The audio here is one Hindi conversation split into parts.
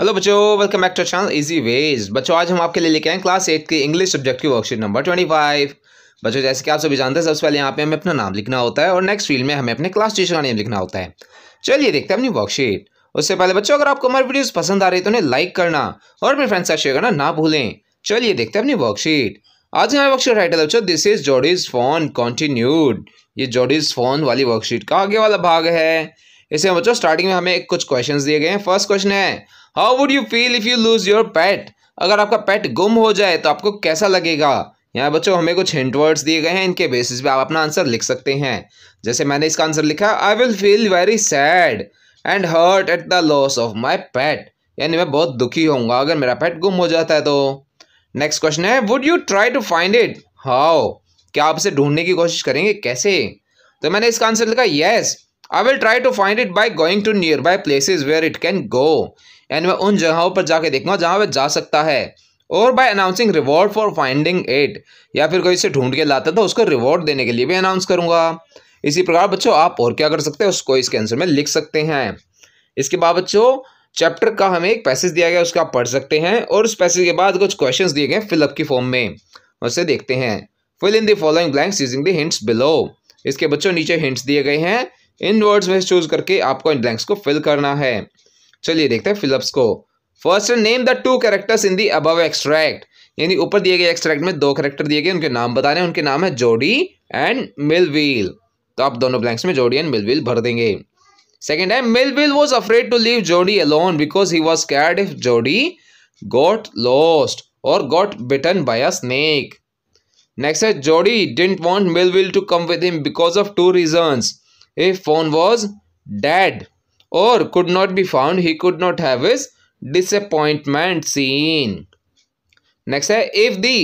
हेलो बच्चों welcome back to channel easy ways बच्चों आज हम आपके लिए लेके आए क्लास एट के इंग्लिश सब्जेक्ट की वर्कशीट नंबर ट्वेंटी फाइव बच्चों जैसे कि आप सभी जानते हैं सबसे पहले यहाँ पे हमें अपना नाम लिखना होता है और नेक्स्ट फील्ड में हमें अपने क्लास टीचर का नेम लिखना होता है चलिए देखते हैं अपनी वर्कशीट उससे पहले बच्चों अगर आपको हमारी वीडियोज़ पसंद आ रही है तो उन्हें लाइक करना और अपने फ्रेंड्स का शेयर करना ना भूलें चलिए देखते हैं अपनी वर्कशीट आज हमारे वर्कशीट राइटर बच्चों this is Jody's fawn continued ये जॉडीज फोन वाली वर्कशीट का आगे वाला भाग है इसमें बच्चों स्टार्टिंग में हमें कुछ क्वेश्चन दिए गए हैं फर्स्ट क्वेश्चन है how would you feel if you lose your pet अगर आपका पैट गुम हो जाए तो आपको कैसा लगेगा यहाँ बच्चों हमें कुछ हिंट वर्ड्स दिए गए हैं इनके बेसिस पे आप अपना आंसर लिख सकते हैं जैसे मैंने इसका आंसर लिखा I will feel very sad and hurt at the loss of my pet यानी मैं बहुत दुखी होऊंगा अगर मेरा पैट गुम हो जाता है तो नेक्स्ट क्वेश्चन है would you try to find it how क्या आप इसे ढूंढने की कोशिश करेंगे कैसे तो मैंने इसका आंसर लिखा yes I will try to find it by going to nearby places where it can go and मैं उन जगहों पर जाके देखूंगा जहां वह जा सकता है और by announcing reward for finding it या फिर कोई इसे ढूंढ के लाता था तो उसको रिवॉर्ड देने के लिए भी अनाउंस करूंगा इसी प्रकार बच्चों आप और क्या कर सकते हैं उसको इसके आंसर में लिख सकते हैं इसके बाद बच्चों चैप्टर का हमें एक पैसेज दिया गया उसका आप पढ़ सकते हैं और उस पैसेज के बाद कुछ क्वेश्चंस दिए गए फिलअप की फॉर्म में उसे देखते हैं fill in the following blanks using the hints below इसके बच्चों नीचे हिंट्स दिए गए हैं इन वर्ड्स में चूज करके आपको इन ब्लैंक्स को फिल करना है चलिए देखते हैं फिलिप्स को first name the two characters in the above extract यानी ऊपर दिए गए एक्सट्रैक्ट में दो कैरेक्टर दिए गए उनके नाम बताने उनके नाम है जोडी एंड मिलवील तो आप दोनों ब्लैंक्स में जोडी एंड मिलवील भर देंगे सेकेंड है Millwheel was afraid to leave Jody alone because he was scared if Jody got lost और got bitten by a snake next है Jody didn't want Millwheel to come with him because of two reasons a fawn was dead or could not be found he could not have his disappointment seen next hai if the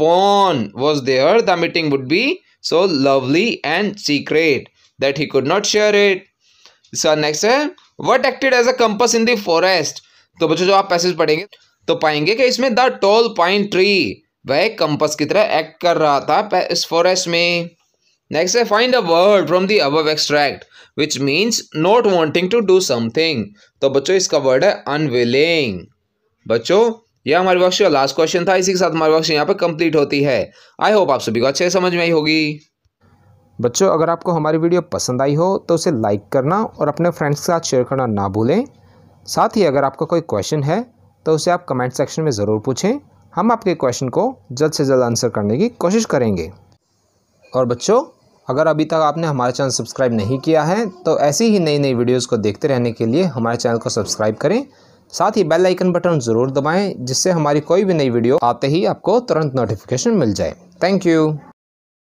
phone was there the meeting would be so lovely and secret that he could not share it so next है what acted as a compass in the forest तो बच्चों जो आप पैसेज पढ़ेंगे तो पाएंगे कि इसमें द टॉल पाइन ट्री वह कंपस की तरह एक्ट कर रहा था इस फॉरेस्ट में नेक्स्ट है find a word from the above extract which means not wanting to do something तो बच्चों इसका वर्ड है अनविलिंग बच्चों यह हमारे पक्ष का लास्ट क्वेश्चन था इसी के साथ हमारे पक्ष यहाँ पे कंप्लीट होती है आई होप आप सभी को अच्छे समझ में आई होगी बच्चों अगर आपको हमारी वीडियो पसंद आई हो तो उसे लाइक करना और अपने फ्रेंड्स के साथ शेयर करना ना भूलें साथ ही अगर आपका कोई क्वेश्चन है तो उसे आप कमेंट सेक्शन में ज़रूर पूछें हम आपके क्वेश्चन को जल्द से जल्द आंसर करने की कोशिश करेंगे और बच्चों अगर अभी तक आपने हमारा चैनल सब्सक्राइब नहीं किया है तो ऐसी ही नई नई वीडियोज़ को देखते रहने के लिए हमारे चैनल को सब्सक्राइब करें साथ ही बेल आइकन बटन ज़रूर दबाएं जिससे हमारी कोई भी नई वीडियो आते ही आपको तुरंत नोटिफिकेशन मिल जाए थैंक यू